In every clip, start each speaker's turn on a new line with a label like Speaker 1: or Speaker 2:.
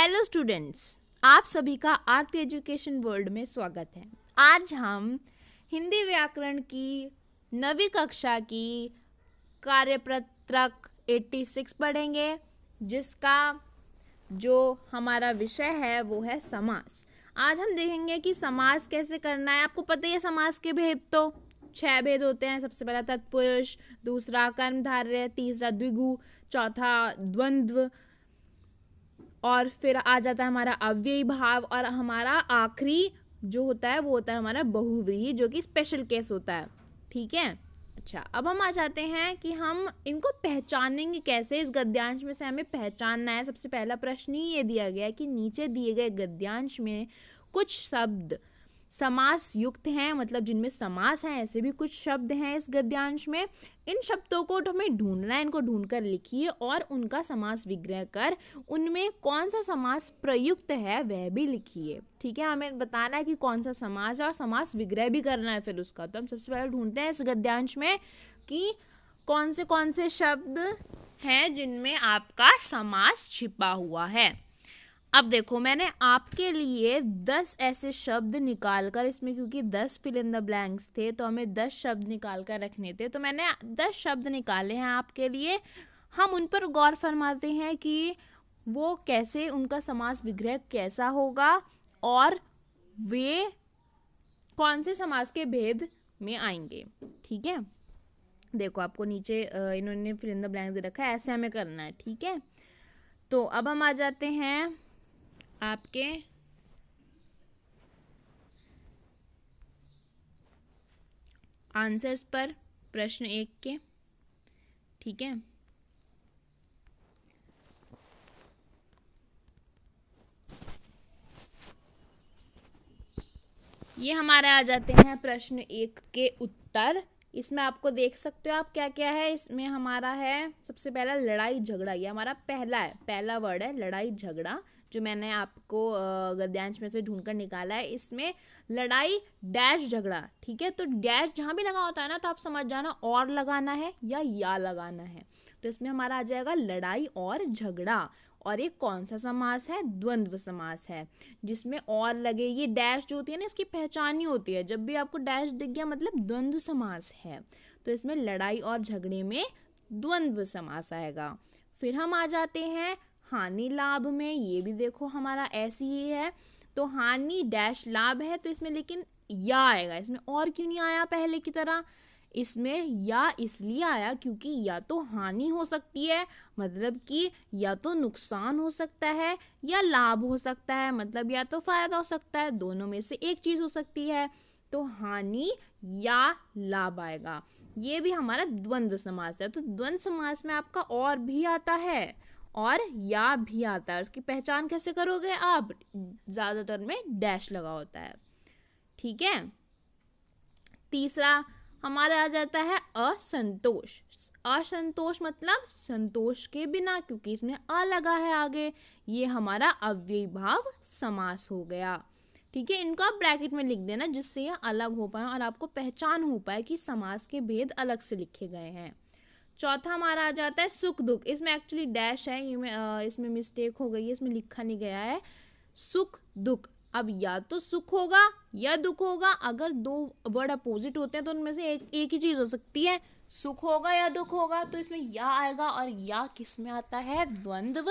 Speaker 1: hello students आप सभी का आरती एजुकेशन वर्ल्ड में स्वागत है आज हम हिंदी व्याकरण की नवी कक्षा की कार्यपत्रक 86 पढ़ेंगे जिसका जो हमारा विषय है वो है समास आज हम देखेंगे कि समास कैसे करना है आपको पता ही है समास के भेद तो छह भेद होते हैं सबसे पहला तत्पुरुष दूसरा कर्मधार्य तीसरा द्विगु चौथा द्वंद्व और फिर आ जाता है हमारा अव्ययी भाव और हमारा आखिरी जो होता है वो होता है हमारा बहुव्रीही जो कि स्पेशल केस होता है ठीक है अच्छा अब हम आ जाते हैं कि हम इनको पहचानेंगे कैसे इस गद्यांश में से हमें पहचानना है सबसे पहला प्रश्न ही ये दिया गया है कि नीचे दिए गए गद्यांश में कुछ शब्द समास युक्त हैं मतलब जिनमें समास हैं ऐसे भी कुछ शब्द हैं इस गद्यांश में इन शब्दों को तो हमें ढूंढना है इनको ढूंढ कर लिखिए और उनका समास विग्रह कर उनमें कौन सा समास प्रयुक्त है वह भी लिखिए ठीक है हमें बताना है कि कौन सा समास है और समास विग्रह भी करना है फिर उसका तो हम सबसे पहले ढूंढते हैं इस गद्यांश में कि कौन से कौन से शब्द हैं जिनमें आपका समास छिपा हुआ है अब देखो मैंने आपके लिए दस ऐसे शब्द निकाल कर इसमें क्योंकि दस फिल इन द ब्लैंक्स थे तो हमें दस शब्द निकाल कर रखने थे तो मैंने दस शब्द निकाले हैं आपके लिए हम उन पर गौर फरमाते हैं कि वो कैसे उनका समाज विग्रह कैसा होगा और वे कौन से समाज के भेद में आएंगे ठीक है देखो आपको नीचे इन्होंने फिर इन द ब्लैंक दे रखा है ऐसे हमें करना है ठीक है तो अब हम आ जाते हैं आपके आंसर्स पर प्रश्न एक के ठीक है ये हमारे आ जाते हैं प्रश्न एक के उत्तर इसमें आपको देख सकते हो आप क्या क्या है इसमें हमारा है सबसे पहला लड़ाई झगड़ा ये हमारा पहला है पहला वर्ड है लड़ाई झगड़ा जो मैंने आपको गद्यांश में से ढूंढकर निकाला है इसमें लड़ाई डैश झगड़ा ठीक है तो डैश जहाँ भी लगा होता है ना तो आप समझ जाना और लगाना है या या लगाना है तो इसमें हमारा आ जाएगा लड़ाई और झगड़ा और ये कौन सा समास है द्वंद्व समास है जिसमें और लगे ये डैश जो होती है ना इसकी पहचान ही होती है जब भी आपको डैश दिख गया मतलब द्वंद्व समास है तो इसमें लड़ाई और झगड़े में द्वंद्व समास आएगा फिर हम आ जाते हैं हानि लाभ में ये भी देखो हमारा ऐसी ही है तो हानि डैश लाभ है तो इसमें लेकिन या आएगा इसमें और क्यों नहीं आया पहले की तरह इसमें या इसलिए आया क्योंकि या तो हानि हो सकती है मतलब कि या तो नुकसान हो सकता है या लाभ हो सकता है मतलब या तो फ़ायदा हो सकता है दोनों में से एक चीज़ हो सकती है तो हानि या लाभ आएगा ये भी हमारा द्वंद्व समास है तो द्वंद्व समास में आपका और भी आता है और या भी आता है उसकी पहचान कैसे करोगे आप ज़्यादातर में डैश लगा होता है ठीक है तीसरा हमारा आ जाता है असंतोष असंतोष मतलब संतोष के बिना क्योंकि इसमें अ लगा है आगे ये हमारा अव्ययी भाव समास हो गया ठीक है इनको आप ब्रैकेट में लिख देना जिससे ये अलग हो पाए और आपको पहचान हो पाए कि समास के भेद अलग से लिखे गए हैं चौथा हमारा आ जाता है सुख दुख इसमें एक्चुअली डैश है ये में इसमें मिस्टेक हो गई है इसमें लिखा नहीं गया है सुख दुख अब या तो सुख होगा या दुख होगा अगर दो वर्ड अपोजिट होते हैं तो उनमें से एक एक ही चीज़ हो सकती है सुख होगा या दुख होगा तो इसमें या आएगा और या किस में आता है द्वंद्व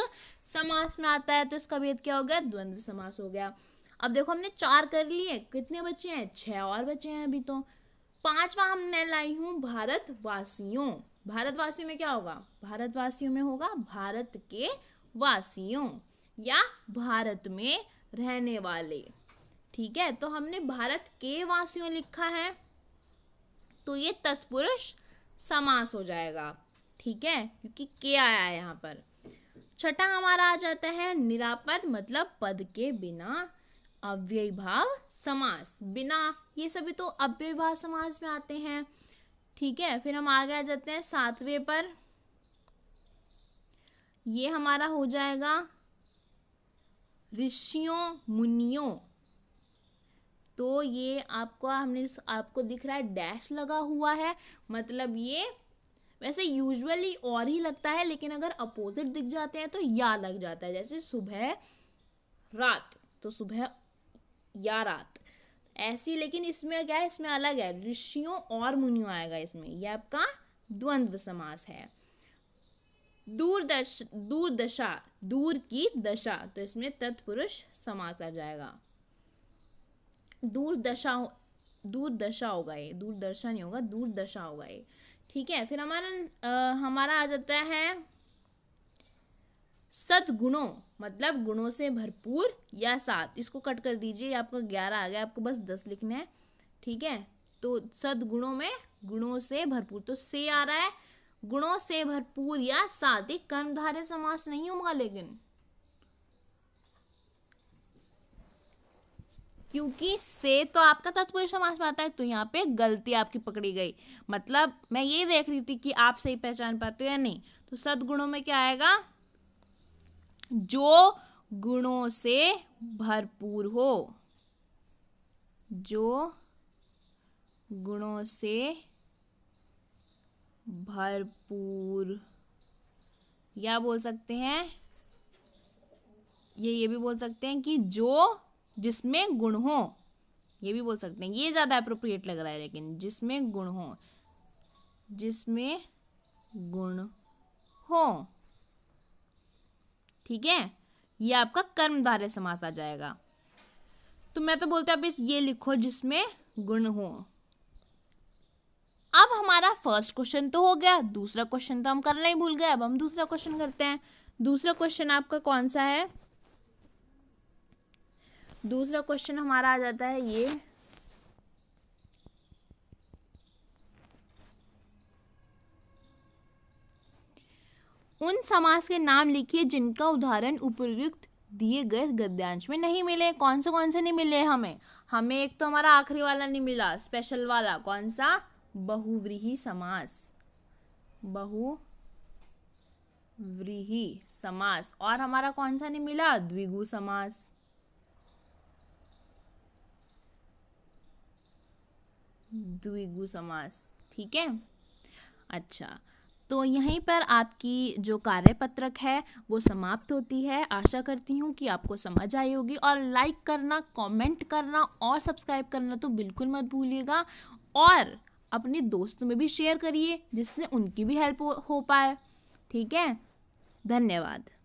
Speaker 1: समास में आता है तो इसका भेद क्या हो गया द्वंद्व समास हो गया अब देखो हमने चार कर लिए कितने बच्चे हैं छः और बच्चे हैं अभी तो पांचवा हमने लाई हूँ भारतवासियों भारतवासियों में क्या होगा भारतवासियों में होगा भारत के वासियों या भारत में रहने वाले ठीक है तो हमने भारत के वासियों लिखा है तो ये तत्पुरुष समास हो जाएगा ठीक है क्योंकि के आया है यहाँ पर छठा हमारा आ जाता है निरापद मतलब पद के बिना अव्ययभाव समास बिना ये सभी तो अव्ययभाव समास में आते हैं ठीक है फिर हम आगे आ जाते हैं सातवें पर ये हमारा हो जाएगा ऋषियों मुनियों तो ये आपको हमने आपको दिख रहा है डैश लगा हुआ है मतलब ये वैसे यूजुअली और ही लगता है लेकिन अगर अपोजिट दिख जाते हैं तो या लग जाता है जैसे सुबह रात तो सुबह या रात ऐसी लेकिन इसमें क्या है इसमें अलग है ऋषियों और मुनियों आएगा इसमें यह आपका द्वंद्व समास है दूरदर्श दूरदशा दूर की दशा तो इसमें तत्पुरुष समास आ जाएगा दूरदशा दूरदशा होगा ये दूरदर्शन नहीं होगा दूरदशा होगा ये ठीक है फिर हमारा आ, हमारा आ जाता है सदगुणों मतलब गुणों से भरपूर या सात इसको कट कर दीजिए आपका ग्यारह आ गया आपको बस दस लिखना है ठीक है तो सदगुणों में गुणों से भरपूर तो से आ रहा है गुणों से भरपूर या सात एक कर्मधारे समास नहीं होगा लेकिन क्योंकि से तो आपका तत्पुरुष समास में आता है तो यहाँ पे गलती आपकी पकड़ी गई मतलब मैं ये देख रही थी कि आप सही पहचान पाते हो या नहीं तो सदगुणों में क्या आएगा जो गुणों से भरपूर हो जो गुणों से भरपूर या बोल सकते हैं ये ये भी बोल सकते हैं कि जो जिसमें गुण हो ये भी बोल सकते हैं ये ज़्यादा अप्रोप्रिएट लग रहा है लेकिन जिसमें गुण हो जिसमें गुण हो ठीक है ये आपका कर्मधारय समास आ जाएगा तो मैं तो बोलते आप इस ये लिखो जिसमें गुण हो अब हमारा फर्स्ट क्वेश्चन तो हो गया दूसरा क्वेश्चन तो हम करना ही भूल गए अब हम दूसरा क्वेश्चन करते हैं दूसरा क्वेश्चन आपका कौन सा है दूसरा क्वेश्चन हमारा आ जाता है ये उन समास के नाम लिखिए जिनका उदाहरण उपयुक्त दिए गए गद्यांश में नहीं मिले कौन से कौन से नहीं मिले हमें हमें एक तो हमारा आखिरी वाला नहीं मिला स्पेशल वाला कौन सा बहुव्रीही समास बहु व्रीही समास और हमारा कौन सा नहीं मिला द्विगु समास द्विगु समास ठीक है अच्छा तो यहीं पर आपकी जो कार्यपत्रक है वो समाप्त होती है आशा करती हूँ कि आपको समझ आई होगी और लाइक करना कमेंट करना और सब्सक्राइब करना तो बिल्कुल मत भूलिएगा और अपने दोस्तों में भी शेयर करिए जिससे उनकी भी हेल्प हो, हो पाए ठीक है धन्यवाद